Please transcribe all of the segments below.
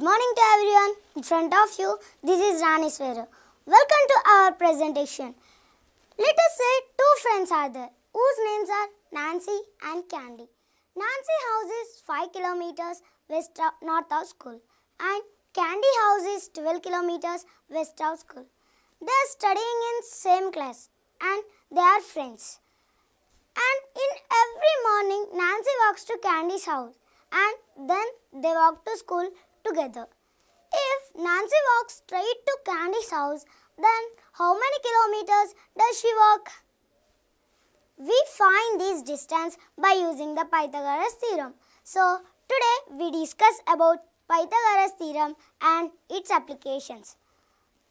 Good morning to everyone. In front of you, this is Rani Swera. Welcome to our presentation. Let us say two friends are there whose names are Nancy and Candy. Nancy houses 5 kilometers west of north of school and Candy houses 12 kilometers west of school. They are studying in same class and they are friends. And in every morning, Nancy walks to Candy's house and then they walk to school together. If Nancy walks straight to Candy's house, then how many kilometers does she walk? We find this distance by using the Pythagoras theorem. So today we discuss about Pythagoras theorem and its applications.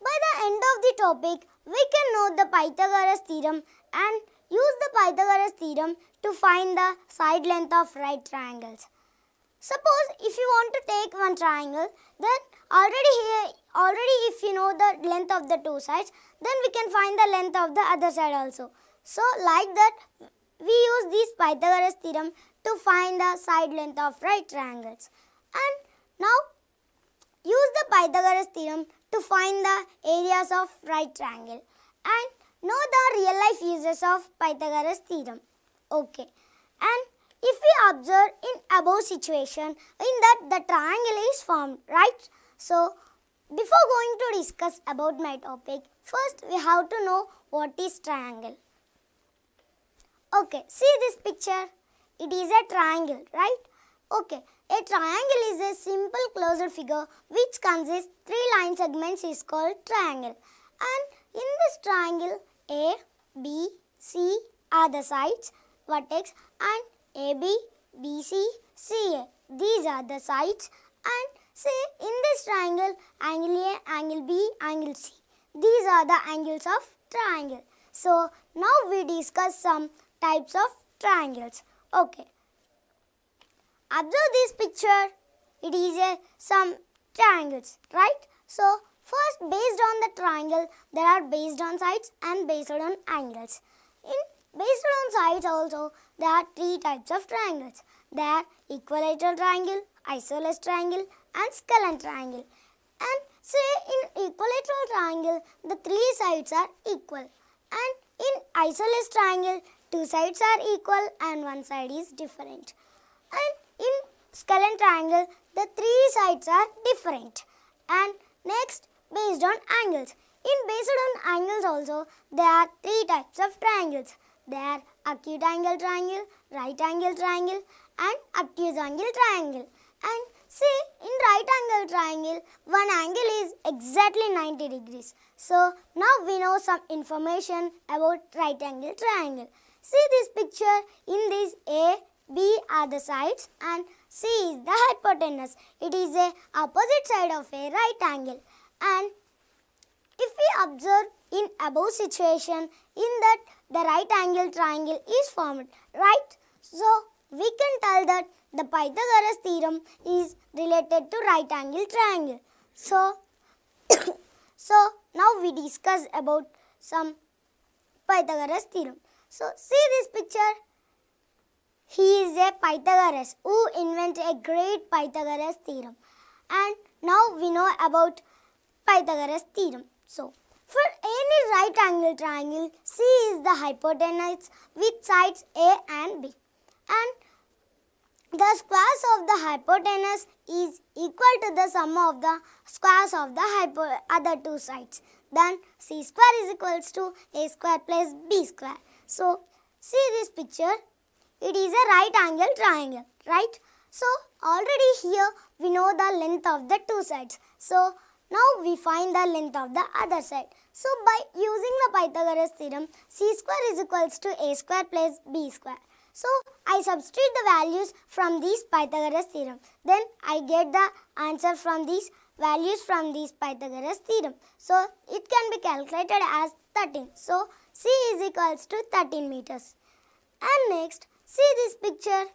By the end of the topic, we can know the Pythagoras theorem and use the Pythagoras theorem to find the side length of right triangles. Suppose if you want to take one triangle, then already here, already if you know the length of the two sides, then we can find the length of the other side also. So like that, we use this Pythagoras theorem to find the side length of right triangles. And now use the Pythagoras theorem to find the areas of right triangle. And know the real life uses of Pythagoras theorem. Okay. And if we observe in above situation, in that the triangle is formed, right? So, before going to discuss about my topic, first we have to know what is triangle. Okay, see this picture. It is a triangle, right? Okay, a triangle is a simple closed figure which consists three line segments is called triangle. And in this triangle, A, B, C are the sides, vertex and AB, BC, CA. These are the sides and say in this triangle, angle A, angle B, angle C. These are the angles of triangle. So now we discuss some types of triangles. Okay. Observe this picture. It is a some triangles, right? So first based on the triangle, there are based on sides and based on angles. In Based on sides also, there are three types of triangles. There are equilateral triangle, isosceles triangle and scalene triangle. And say in equilateral triangle, the three sides are equal. And in isosceles triangle, two sides are equal and one side is different. And in scalene triangle, the three sides are different. And next, based on angles. In based on angles also, there are three types of triangles. There are acute angle triangle, right angle triangle and obtuse angle triangle. And see in right angle triangle, one angle is exactly 90 degrees. So now we know some information about right angle triangle. See this picture, in this A, B are the sides and C is the hypotenuse. It is a opposite side of a right angle. And if we observe in above situation in that the right angle triangle is formed, right? So, we can tell that the Pythagoras theorem is related to right angle triangle. So, so now we discuss about some Pythagoras theorem. So, see this picture. He is a Pythagoras who invented a great Pythagoras theorem. And now we know about Pythagoras theorem. So, for any right angle triangle, C is the hypotenuse with sides A and B. And the squares of the hypotenuse is equal to the sum of the squares of the other two sides. Then C square is equals to A square plus B square. So, see this picture. It is a right angle triangle, right? So, already here we know the length of the two sides. So, now we find the length of the other side. So by using the Pythagoras theorem, c square is equals to a square plus b square. So I substitute the values from these Pythagoras theorem. Then I get the answer from these values from these Pythagoras theorem. So it can be calculated as 13. So c is equals to 13 meters. And next, see this picture.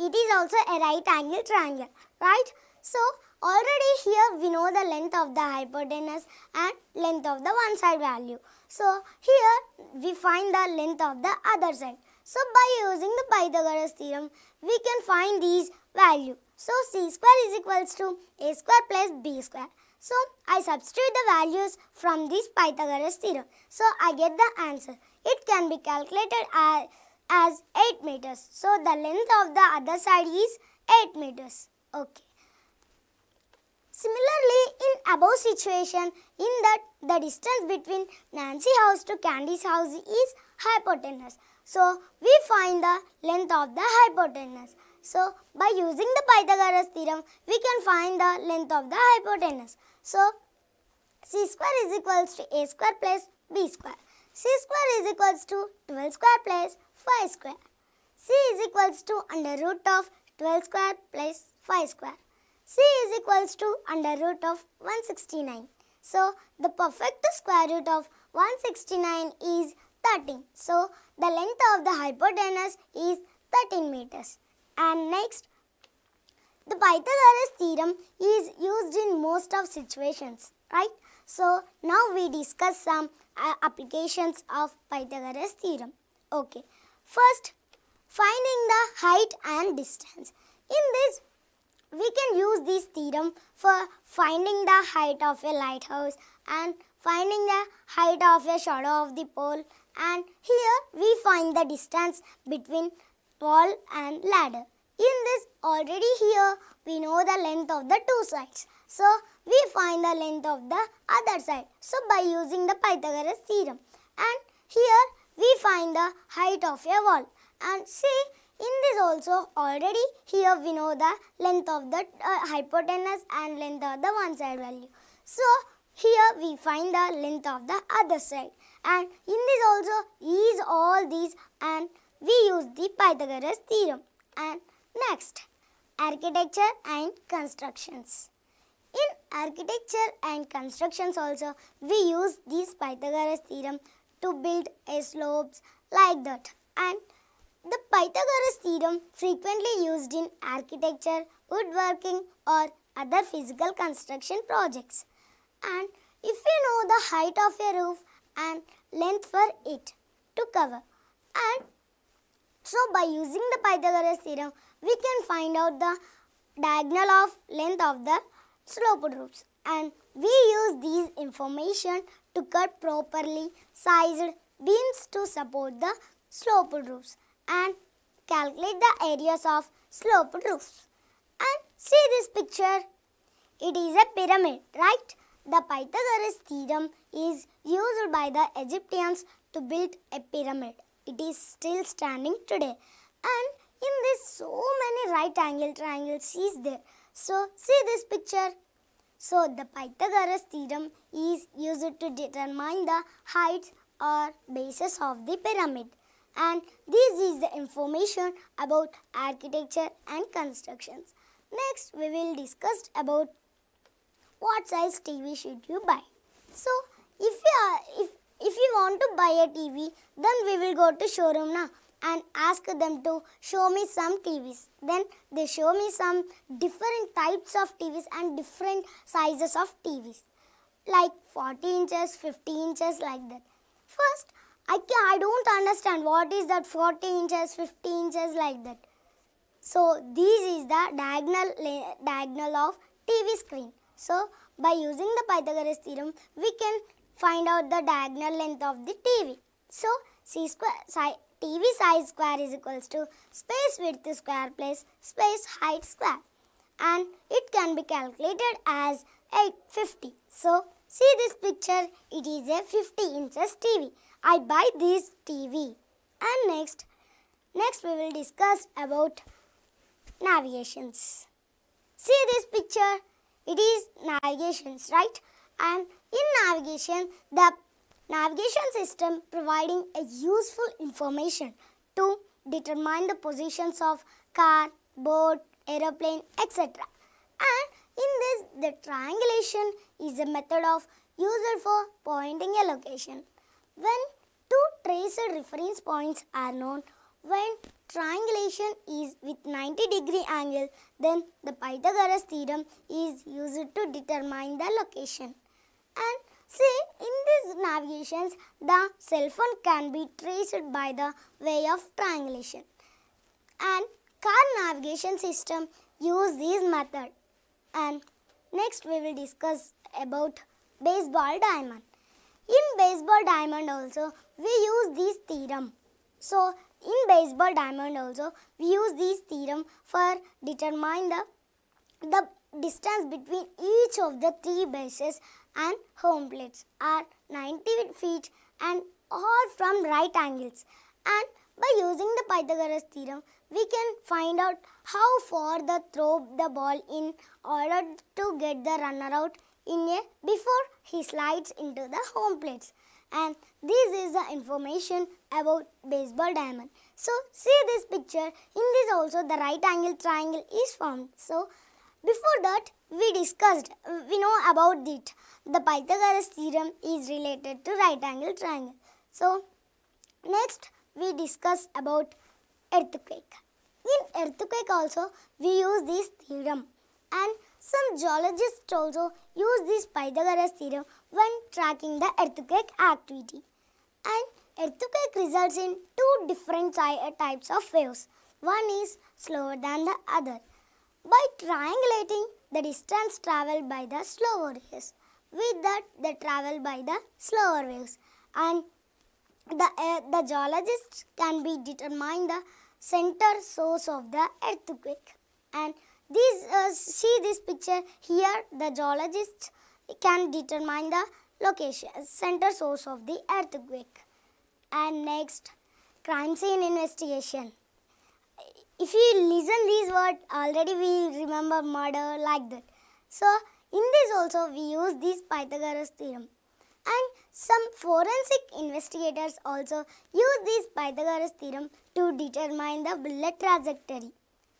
It is also a right angle triangle, right? So Already here we know the length of the hypotenuse and length of the one side value. So here we find the length of the other side. So by using the Pythagoras theorem, we can find these value. So c square is equals to a square plus b square. So I substitute the values from this Pythagoras theorem. So I get the answer. It can be calculated as, as 8 meters. So the length of the other side is 8 meters. Okay. Similarly, in above situation, in that the distance between Nancy house to Candy's house is hypotenuse. So, we find the length of the hypotenuse. So, by using the Pythagoras theorem, we can find the length of the hypotenuse. So, c square is equals to a square plus b square. c square is equals to 12 square plus 5 square. c is equals to under root of 12 square plus 5 square c is equals to under root of 169. So, the perfect square root of 169 is 13. So, the length of the hypotenuse is 13 meters. And next, the Pythagoras theorem is used in most of situations, right? So, now we discuss some uh, applications of Pythagoras theorem. Okay, first, finding the height and distance. In this, we can use this theorem for finding the height of a lighthouse and finding the height of a shadow of the pole and here we find the distance between pole and ladder. In this already here we know the length of the two sides. So we find the length of the other side. So by using the Pythagoras theorem and here we find the height of a wall and see in this also already here we know the length of the uh, hypotenuse and length of the one side value. So here we find the length of the other side and in this also is all these and we use the Pythagoras theorem. And next architecture and constructions. In architecture and constructions also we use this Pythagoras theorem to build a slopes like that and the Pythagoras theorem frequently used in architecture, woodworking or other physical construction projects. And if you know the height of a roof and length for it to cover. And so by using the Pythagoras theorem, we can find out the diagonal of length of the sloped roofs. And we use these information to cut properly sized beams to support the sloped roofs and calculate the areas of sloped roofs. And see this picture. It is a pyramid, right? The Pythagoras theorem is used by the Egyptians to build a pyramid. It is still standing today. And in this so many right angle triangles is there. So see this picture. So the Pythagoras theorem is used to determine the heights or bases of the pyramid and this is the information about architecture and constructions. Next, we will discuss about what size TV should you buy. So, if you are, if if you want to buy a TV, then we will go to showroom now and ask them to show me some TVs. Then they show me some different types of TVs and different sizes of TVs like 40 inches, 50 inches like that. First, I, I don't understand what is that 40 inches, 50 inches like that. So this is the diagonal, diagonal of TV screen. So by using the Pythagoras theorem, we can find out the diagonal length of the TV. So C square, si, TV size square is equals to space width square plus space height square. And it can be calculated as 850. So see this picture, it is a 50 inches TV. I buy this TV. And next, next we will discuss about navigations. See this picture? It is navigations, right? And in navigation, the navigation system providing a useful information to determine the positions of car, boat, aeroplane, etc. And in this, the triangulation is a method of user for pointing a location. When two tracer reference points are known, when triangulation is with 90 degree angle, then the Pythagoras theorem is used to determine the location. And see, in these navigations, the cell phone can be traced by the way of triangulation. And car navigation system use this method. And next we will discuss about baseball diamond. In baseball diamond also, we use this theorem. So, in baseball diamond also, we use this theorem for determine the, the distance between each of the three bases and home plates are 90 feet and all from right angles. And by using the Pythagoras theorem, we can find out how far the throw the ball in order to get the runner out in a before he slides into the home plates. And this is the information about baseball diamond. So see this picture. In this also the right angle triangle is formed. So before that we discussed, we know about it. The Pythagoras theorem is related to right angle triangle. So next we discuss about earthquake. In earthquake also, we use this theorem. And some geologists also use this Pythagoras theorem when tracking the earthquake activity. And earthquake results in two different uh, types of waves. One is slower than the other. By triangulating the distance traveled by the slower waves, with that they travel by the slower waves. And the, uh, the geologists can be determine the center source of the earthquake. And these, uh, see this picture here, the geologists can determine the location, center source of the earthquake. And next, crime scene investigation. If you listen these words, already we remember murder like that. So, in this also we use this Pythagoras theorem and some forensic investigators also use this Pythagoras theorem to determine the bullet trajectory.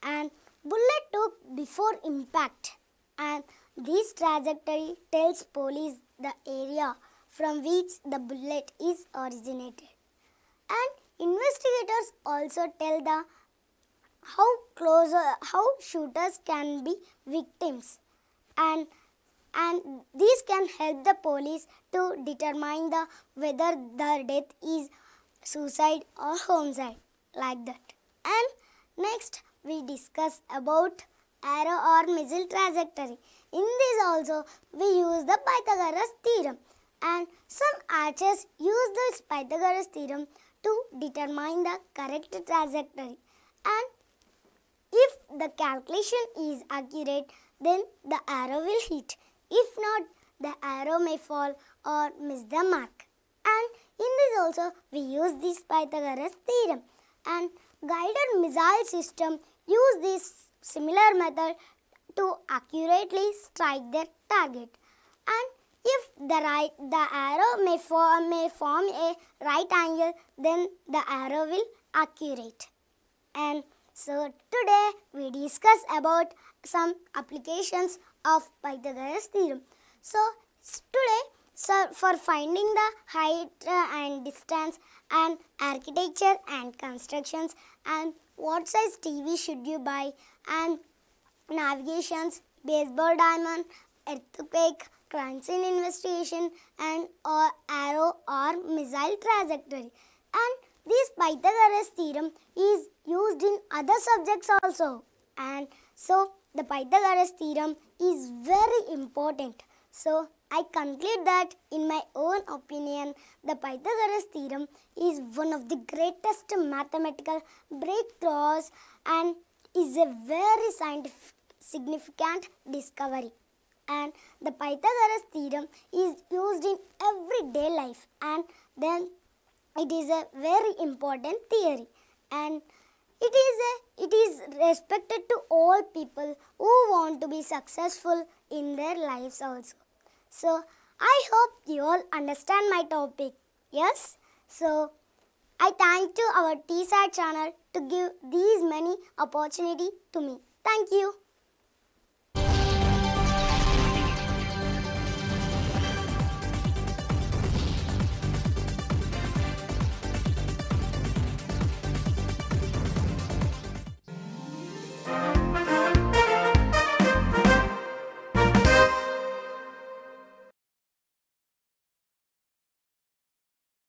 And bullet took before impact and this trajectory tells police the area from which the bullet is originated. And investigators also tell the how close how shooters can be victims and and these can help the police to determine the whether the death is suicide or homicide like that. And next we discuss about arrow or missile trajectory. In this also we use the Pythagoras theorem and some archers use this Pythagoras theorem to determine the correct trajectory and if the calculation is accurate then the arrow will hit. If not, the arrow may fall or miss the mark. And in this also, we use this Pythagoras theorem. And guided missile system use this similar method to accurately strike their target. And if the right the arrow may form may form a right angle, then the arrow will accurate. And so today we discuss about some applications of Pythagoras theorem. So today so for finding the height uh, and distance and architecture and constructions and what size TV should you buy and navigations, baseball diamond, earthquake, crime in investigation and or arrow or missile trajectory. And this Pythagoras theorem is used in other subjects also. And so the Pythagoras theorem is very important. So I conclude that in my own opinion, the Pythagoras theorem is one of the greatest mathematical breakthroughs and is a very scientific, significant discovery. And the Pythagoras theorem is used in everyday life and then it is a very important theory. And it is, a, it is respected to all people who want to be successful in their lives also. So, I hope you all understand my topic. Yes? So, I thank to our TSAT channel to give these many opportunity to me. Thank you.